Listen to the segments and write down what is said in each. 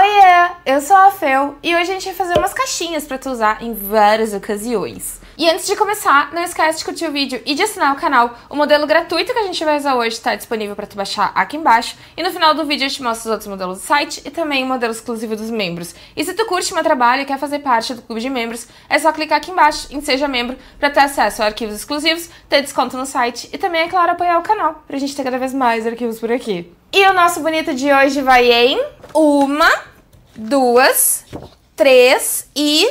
Oiê, eu sou a Fel e hoje a gente vai fazer umas caixinhas para tu usar em várias ocasiões. E antes de começar, não esquece de curtir o vídeo e de assinar o canal. O modelo gratuito que a gente vai usar hoje está disponível para tu baixar aqui embaixo e no final do vídeo eu te mostro os outros modelos do site e também o modelo exclusivo dos membros. E se tu curte meu trabalho e quer fazer parte do clube de membros, é só clicar aqui embaixo em Seja Membro para ter acesso a arquivos exclusivos, ter desconto no site e também, é claro, apoiar o canal para a gente ter cada vez mais arquivos por aqui. E o nosso bonito de hoje vai em uma duas, três e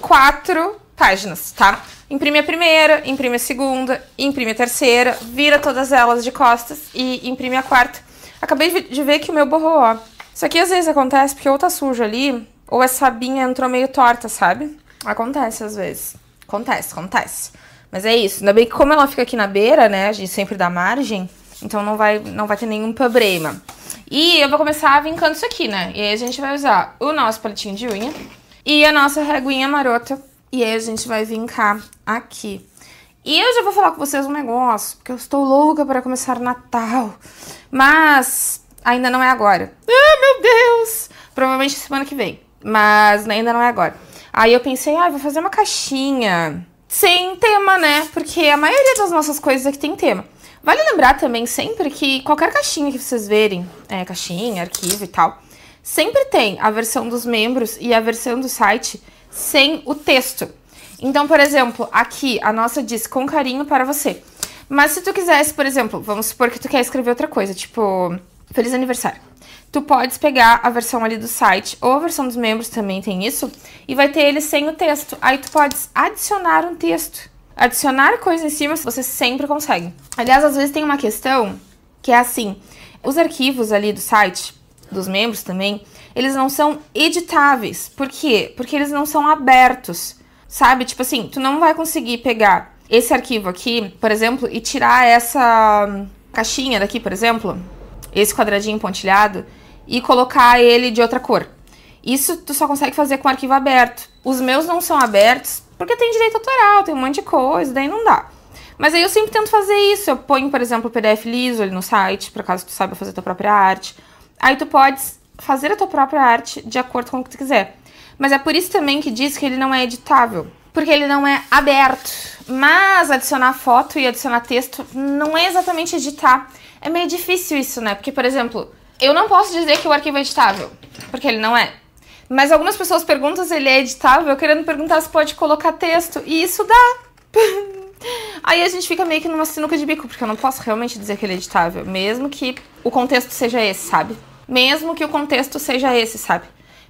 quatro páginas, tá? Imprime a primeira, imprime a segunda, imprime a terceira, vira todas elas de costas e imprime a quarta. Acabei de ver que o meu borrou, ó. Isso aqui às vezes acontece porque ou tá sujo ali, ou essa abinha entrou meio torta, sabe? Acontece às vezes. Acontece, acontece. Mas é isso. Ainda bem que como ela fica aqui na beira, né? A gente sempre dá margem. Então não vai, não vai ter nenhum problema. E eu vou começar vincando isso aqui, né? E aí a gente vai usar o nosso palitinho de unha e a nossa reguinha marota. E aí a gente vai vincar aqui. E eu já vou falar com vocês um negócio, porque eu estou louca para começar o Natal. Mas ainda não é agora. Ah, meu Deus! Provavelmente semana que vem. Mas ainda não é agora. Aí eu pensei, ah, vou fazer uma caixinha sem tema, né? Porque a maioria das nossas coisas aqui tem tema. Vale lembrar também sempre que qualquer caixinha que vocês verem, é, caixinha, arquivo e tal, sempre tem a versão dos membros e a versão do site sem o texto. Então, por exemplo, aqui a nossa diz com carinho para você. Mas se tu quisesse, por exemplo, vamos supor que tu quer escrever outra coisa, tipo, feliz aniversário. Tu podes pegar a versão ali do site ou a versão dos membros também tem isso e vai ter ele sem o texto. Aí tu podes adicionar um texto adicionar coisa em cima, você sempre consegue. Aliás, às vezes tem uma questão que é assim: os arquivos ali do site, dos membros também, eles não são editáveis. Por quê? Porque eles não são abertos. Sabe? Tipo assim, tu não vai conseguir pegar esse arquivo aqui, por exemplo, e tirar essa hum, caixinha daqui, por exemplo, esse quadradinho pontilhado, e colocar ele de outra cor. Isso tu só consegue fazer com arquivo aberto. Os meus não são abertos porque tem direito autoral, tem um monte de coisa, daí não dá. Mas aí eu sempre tento fazer isso. Eu ponho, por exemplo, o PDF liso ali no site, para caso tu saiba fazer a tua própria arte. Aí tu podes fazer a tua própria arte de acordo com o que tu quiser. Mas é por isso também que diz que ele não é editável, porque ele não é aberto. Mas adicionar foto e adicionar texto não é exatamente editar. É meio difícil isso, né? Porque, por exemplo, eu não posso dizer que o arquivo é editável, porque ele não é. Mas algumas pessoas perguntam se ele é editável, querendo perguntar se pode colocar texto. E isso dá. Aí a gente fica meio que numa sinuca de bico, porque eu não posso realmente dizer que ele é editável, mesmo que o contexto seja esse, sabe? Mesmo que o contexto seja esse, sabe?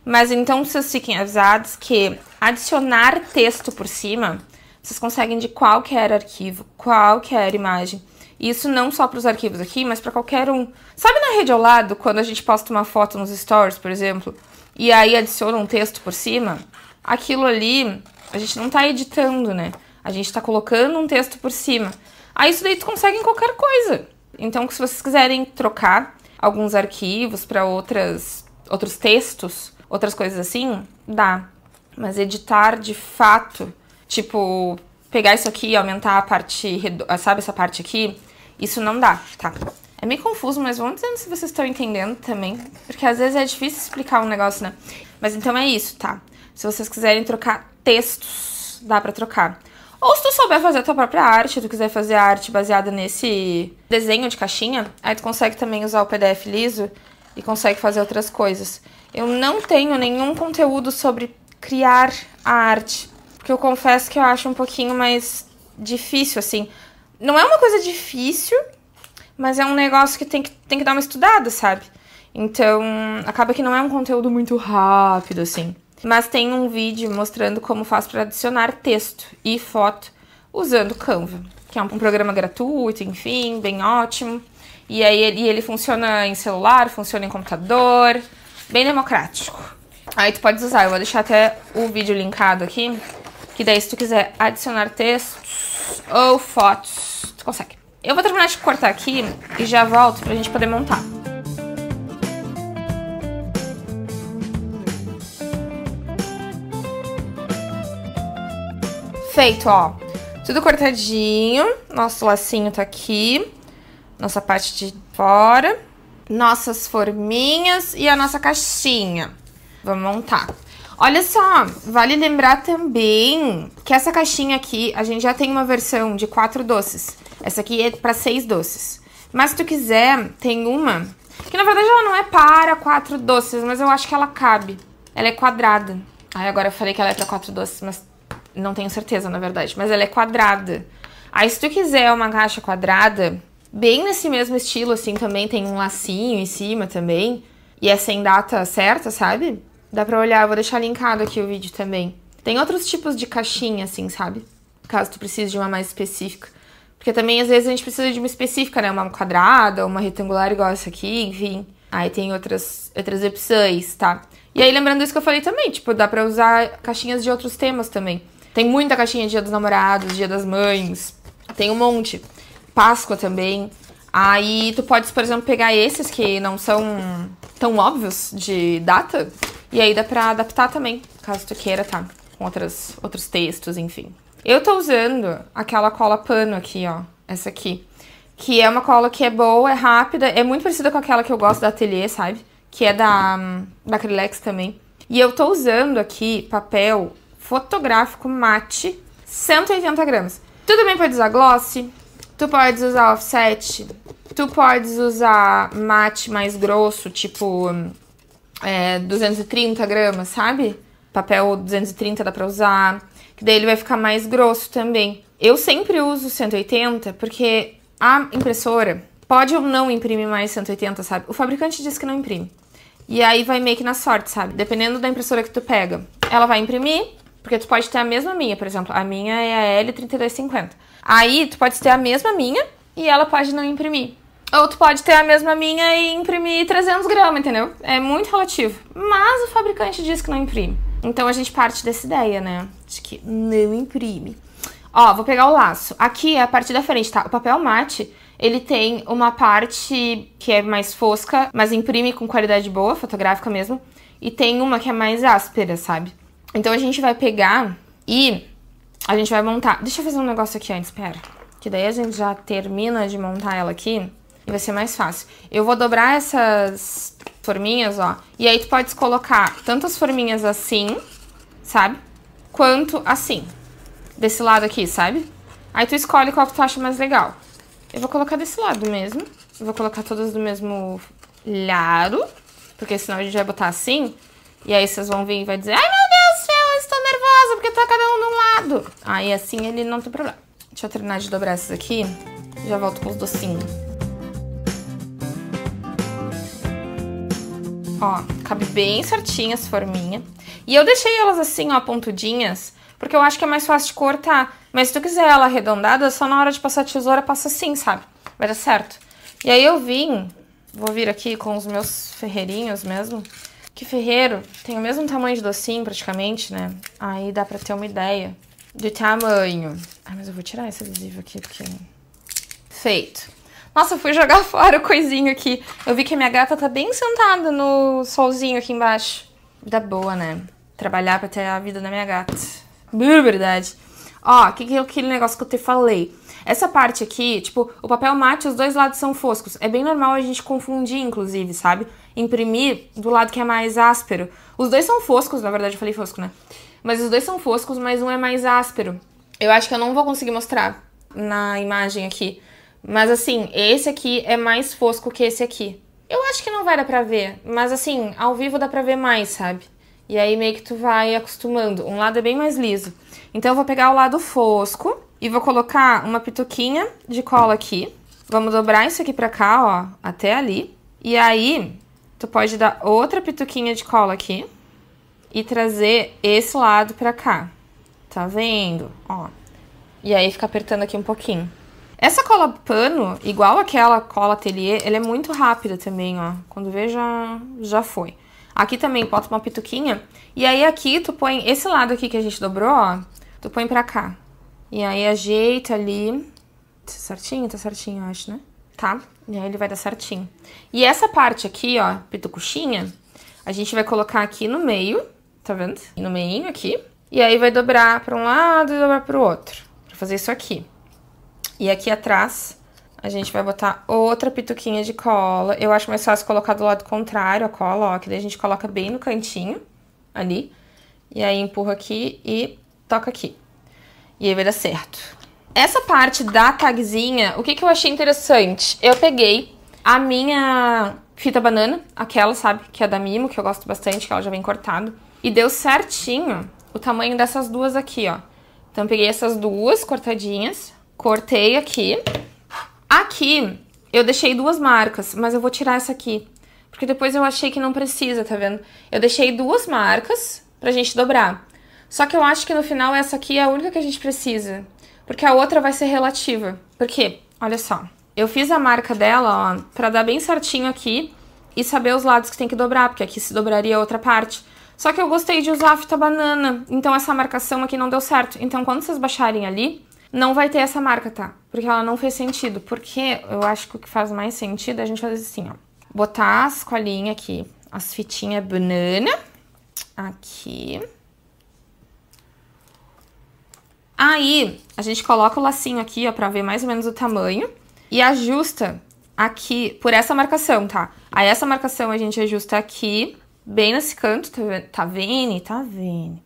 Mas então vocês fiquem avisados que adicionar texto por cima, vocês conseguem de qualquer arquivo, qualquer imagem. Isso não só para os arquivos aqui, mas para qualquer um. Sabe na rede ao lado, quando a gente posta uma foto nos stories, por exemplo? e aí adiciona um texto por cima, aquilo ali a gente não tá editando, né? A gente tá colocando um texto por cima. Aí isso daí tu consegue em qualquer coisa. Então, se vocês quiserem trocar alguns arquivos para outras outros textos, outras coisas assim, dá. Mas editar de fato, tipo, pegar isso aqui e aumentar a parte, sabe essa parte aqui, isso não dá, tá? É meio confuso, mas vamos dizendo se vocês estão entendendo também, porque às vezes é difícil explicar um negócio, né? Mas então é isso, tá? Se vocês quiserem trocar textos, dá para trocar. Ou se tu souber fazer a tua própria arte, tu quiser fazer arte baseada nesse desenho de caixinha, aí tu consegue também usar o PDF liso e consegue fazer outras coisas. Eu não tenho nenhum conteúdo sobre criar a arte, porque eu confesso que eu acho um pouquinho mais difícil, assim. Não é uma coisa difícil, mas é um negócio que tem que, tem que dar uma estudada, sabe? Então, acaba que não é um conteúdo muito rápido, assim. Mas tem um vídeo mostrando como faz para adicionar texto e foto usando Canva, que é um programa gratuito, enfim, bem ótimo. E aí ele, ele funciona em celular, funciona em computador, bem democrático. Aí tu pode usar, eu vou deixar até o vídeo linkado aqui, que daí se tu quiser adicionar textos ou fotos, tu consegue. Eu vou terminar de cortar aqui e já volto pra gente poder montar. Feito, ó. Tudo cortadinho. Nosso lacinho tá aqui. Nossa parte de fora. Nossas forminhas e a nossa caixinha. Vamos montar. Olha só, vale lembrar também que essa caixinha aqui, a gente já tem uma versão de quatro doces. Essa aqui é para seis doces. Mas se tu quiser, tem uma que na verdade ela não é para quatro doces, mas eu acho que ela cabe. Ela é quadrada. Ai, agora eu falei que ela é para quatro doces, mas não tenho certeza, na verdade. Mas ela é quadrada. Aí se tu quiser uma caixa quadrada, bem nesse mesmo estilo, assim, também tem um lacinho em cima também. E é sem data certa, sabe? Dá pra olhar, eu vou deixar linkado aqui o vídeo também. Tem outros tipos de caixinha, assim, sabe? Caso tu precise de uma mais específica. Porque também, às vezes, a gente precisa de uma específica, né? Uma quadrada, uma retangular igual essa aqui, enfim. Aí tem outras, outras opções, tá? E aí, lembrando isso que eu falei também, tipo, dá pra usar caixinhas de outros temas também. Tem muita caixinha de Dia dos Namorados, Dia das Mães, tem um monte. Páscoa também. Aí tu pode, por exemplo, pegar esses que não são tão óbvios de data, e aí dá pra adaptar também, caso tu queira, tá? Com outras, outros textos, enfim. Eu tô usando aquela cola pano aqui, ó. Essa aqui. Que é uma cola que é boa, é rápida, é muito parecida com aquela que eu gosto da Atelier, sabe? Que é da, hum, da Acrylex também. E eu tô usando aqui papel fotográfico mate, 180 gramas. Tudo bem pode usar gloss, tu podes usar offset, tu podes usar mate mais grosso, tipo hum, é, 230 gramas, sabe? Papel 230 dá pra usar que daí ele vai ficar mais grosso também. Eu sempre uso 180 porque a impressora pode ou não imprimir mais 180, sabe? O fabricante diz que não imprime. E aí vai meio que na sorte, sabe? Dependendo da impressora que tu pega, ela vai imprimir, porque tu pode ter a mesma minha, por exemplo, a minha é a L3250. Aí tu pode ter a mesma minha e ela pode não imprimir. Ou tu pode ter a mesma minha e imprimir 300 gramas, entendeu? É muito relativo. Mas o fabricante diz que não imprime. Então a gente parte dessa ideia, né? De que não imprime. Ó, vou pegar o laço. Aqui é a parte da frente, tá? O papel mate, ele tem uma parte que é mais fosca, mas imprime com qualidade boa, fotográfica mesmo. E tem uma que é mais áspera, sabe? Então a gente vai pegar e a gente vai montar... Deixa eu fazer um negócio aqui antes, pera. Que daí a gente já termina de montar ela aqui e vai ser mais fácil. Eu vou dobrar essas forminhas, ó. E aí tu pode colocar tantas forminhas assim, sabe? Quanto assim. Desse lado aqui, sabe? Aí tu escolhe qual que tu acha mais legal. Eu vou colocar desse lado mesmo. Eu vou colocar todas do mesmo lado, porque senão a gente vai botar assim. E aí vocês vão vir e vai dizer, ai meu Deus, eu estou nervosa, porque tá cada um de um lado. Aí assim ele não tem problema. Deixa eu terminar de dobrar essas aqui. Já volto com os docinhos. Ó, cabe bem certinho as forminhas. E eu deixei elas assim, ó, pontudinhas, porque eu acho que é mais fácil de cortar. Mas se tu quiser ela arredondada, só na hora de passar a tesoura, passa assim, sabe? Vai dar certo. E aí eu vim, vou vir aqui com os meus ferreirinhos mesmo, que ferreiro tem o mesmo tamanho de docinho praticamente, né? Aí dá pra ter uma ideia de tamanho. Ah, mas eu vou tirar esse adesivo aqui, porque... É feito. Nossa, fui jogar fora o coisinho aqui. Eu vi que a minha gata tá bem sentada no solzinho aqui embaixo. Da boa, né? Trabalhar pra ter a vida da minha gata. Verdade. Ó, que que é aquele negócio que eu te falei? Essa parte aqui, tipo, o papel mate, os dois lados são foscos. É bem normal a gente confundir, inclusive, sabe? Imprimir do lado que é mais áspero. Os dois são foscos, na verdade eu falei fosco, né? Mas os dois são foscos, mas um é mais áspero. Eu acho que eu não vou conseguir mostrar na imagem aqui. Mas assim, esse aqui é mais fosco que esse aqui. Eu acho que não vai dar pra ver, mas assim, ao vivo dá pra ver mais, sabe? E aí meio que tu vai acostumando. Um lado é bem mais liso. Então eu vou pegar o lado fosco e vou colocar uma pituquinha de cola aqui. Vamos dobrar isso aqui pra cá, ó, até ali. E aí, tu pode dar outra pituquinha de cola aqui e trazer esse lado pra cá. Tá vendo? Ó. E aí fica apertando aqui um pouquinho. Essa cola pano, igual aquela cola atelier, ela é muito rápida também, ó. Quando vê, já, já foi. Aqui também bota uma pituquinha. E aí aqui tu põe esse lado aqui que a gente dobrou, ó. Tu põe pra cá. E aí ajeita ali. Tá certinho? Tá certinho, eu acho, né? Tá? E aí ele vai dar certinho. E essa parte aqui, ó, pitucuchinha, a gente vai colocar aqui no meio, tá vendo? No meio aqui. E aí vai dobrar pra um lado e dobrar pro outro. Pra fazer isso aqui. E aqui atrás, a gente vai botar outra pituquinha de cola. Eu acho mais fácil colocar do lado contrário a cola, ó, que daí a gente coloca bem no cantinho, ali. E aí, empurra aqui e toca aqui. E aí vai dar certo. Essa parte da tagzinha, o que, que eu achei interessante? Eu peguei a minha fita banana, aquela, sabe, que é da Mimo, que eu gosto bastante, que ela já vem cortada. E deu certinho o tamanho dessas duas aqui, ó. Então, eu peguei essas duas cortadinhas, Cortei aqui. Aqui eu deixei duas marcas, mas eu vou tirar essa aqui. Porque depois eu achei que não precisa, tá vendo? Eu deixei duas marcas pra gente dobrar. Só que eu acho que no final essa aqui é a única que a gente precisa. Porque a outra vai ser relativa. Porque, olha só, eu fiz a marca dela, ó, pra dar bem certinho aqui e saber os lados que tem que dobrar, porque aqui se dobraria a outra parte. Só que eu gostei de usar a fita banana, então essa marcação aqui não deu certo. Então, quando vocês baixarem ali, não vai ter essa marca, tá? Porque ela não fez sentido. Porque eu acho que o que faz mais sentido é a gente fazer assim, ó. Botar as colinhas aqui, as fitinhas banana. Aqui. Aí, a gente coloca o lacinho aqui, ó, pra ver mais ou menos o tamanho. E ajusta aqui, por essa marcação, tá? Aí, essa marcação a gente ajusta aqui, bem nesse canto, tá vendo? Tá vendo? Tá vendo?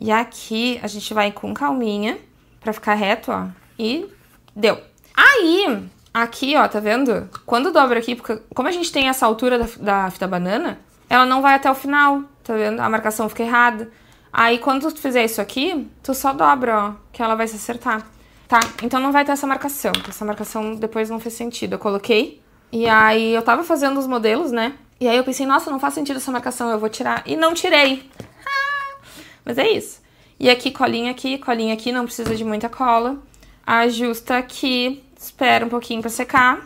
E aqui, a gente vai com calminha pra ficar reto, ó. E deu. Aí, aqui, ó, tá vendo? Quando dobra aqui, porque como a gente tem essa altura da, da fita banana, ela não vai até o final, tá vendo? A marcação fica errada. Aí, quando tu fizer isso aqui, tu só dobra, ó, que ela vai se acertar. Tá? Então não vai ter essa marcação. Essa marcação depois não fez sentido. Eu coloquei. E aí eu tava fazendo os modelos, né? E aí eu pensei, nossa, não faz sentido essa marcação, eu vou tirar. E não tirei. Ah! Mas é isso. E aqui colinha aqui, colinha aqui, não precisa de muita cola. Ajusta aqui, espera um pouquinho pra secar.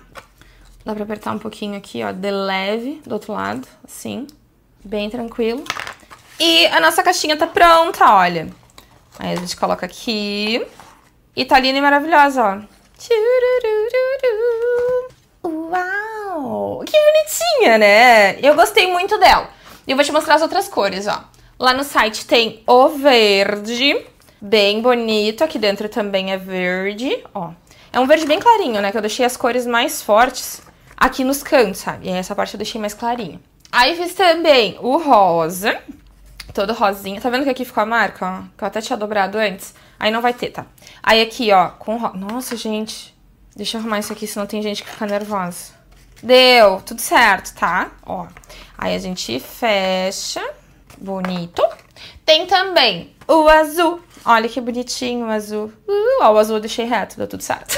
Dá pra apertar um pouquinho aqui, ó, de leve, do outro lado, assim, bem tranquilo. E a nossa caixinha tá pronta, olha. Aí a gente coloca aqui. E tá linda e maravilhosa, ó. Uau! Que bonitinha, né? Eu gostei muito dela. E eu vou te mostrar as outras cores, ó. Lá no site tem o verde, bem bonito. Aqui dentro também é verde, ó. É um verde bem clarinho, né? Que eu deixei as cores mais fortes aqui nos cantos, sabe? E essa parte eu deixei mais clarinho. Aí fiz também o rosa, todo rosinha. Tá vendo que aqui ficou a marca, ó? Que eu até tinha dobrado antes. Aí não vai ter, tá? Aí aqui, ó, com rosa. Nossa, gente. Deixa eu arrumar isso aqui, senão tem gente que fica nervosa. Deu, tudo certo, tá? Ó. Aí a gente fecha. Bonito. Tem também o azul. Olha que bonitinho o azul. Uh, ó, o azul eu deixei reto, deu tudo certo.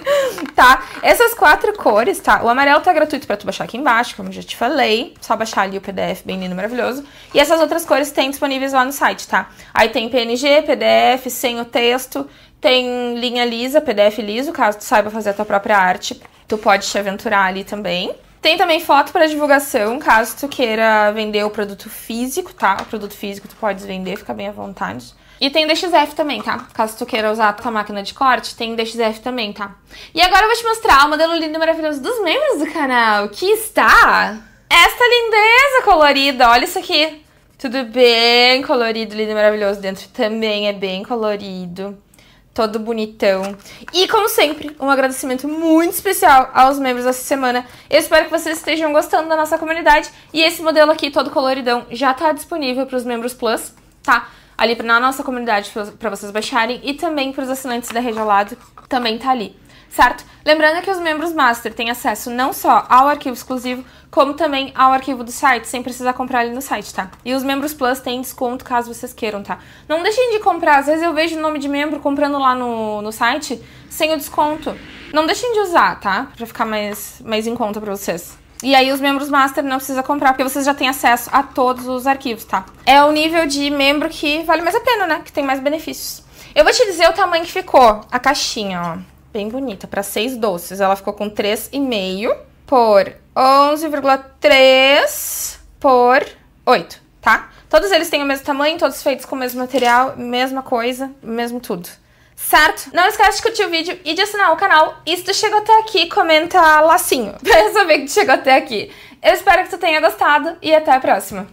tá? Essas quatro cores, tá? O amarelo tá gratuito pra tu baixar aqui embaixo, como eu já te falei. Só baixar ali o PDF bem lindo, maravilhoso. E essas outras cores tem disponíveis lá no site, tá? Aí tem PNG, PDF, sem o texto. Tem linha lisa, PDF liso, caso tu saiba fazer a tua própria arte. Tu pode te aventurar ali também. Tem também foto para divulgação, caso tu queira vender o produto físico, tá? O produto físico tu podes vender, fica bem à vontade. E tem DXF também, tá? Caso tu queira usar a tua máquina de corte, tem DXF também, tá? E agora eu vou te mostrar o modelo lindo e maravilhoso dos membros do canal, que está... Esta lindeza colorida, olha isso aqui. Tudo bem colorido, lindo e maravilhoso. Dentro também é bem colorido todo bonitão. E como sempre, um agradecimento muito especial aos membros dessa semana. Eu espero que vocês estejam gostando da nossa comunidade e esse modelo aqui todo coloridão já está disponível para os membros Plus, tá? Ali na nossa comunidade para vocês baixarem e também para os assinantes da Regiolado também tá ali certo? Lembrando que os membros Master têm acesso não só ao arquivo exclusivo, como também ao arquivo do site, sem precisar comprar ele no site, tá? E os membros Plus têm desconto caso vocês queiram, tá? Não deixem de comprar, às vezes eu vejo o nome de membro comprando lá no, no site sem o desconto. Não deixem de usar, tá? Pra ficar mais, mais em conta pra vocês. E aí os membros Master não precisa comprar, porque vocês já têm acesso a todos os arquivos, tá? É o nível de membro que vale mais a pena, né? Que tem mais benefícios. Eu vou te dizer o tamanho que ficou a caixinha, ó bem bonita, para seis doces. Ela ficou com 3,5 por 11,3 por 8, tá? Todos eles têm o mesmo tamanho, todos feitos com o mesmo material, mesma coisa, mesmo tudo. Certo? Não esquece de curtir o vídeo e de assinar o canal. E se tu chegou até aqui, comenta lacinho pra eu saber que tu chegou até aqui. Eu espero que tu tenha gostado e até a próxima.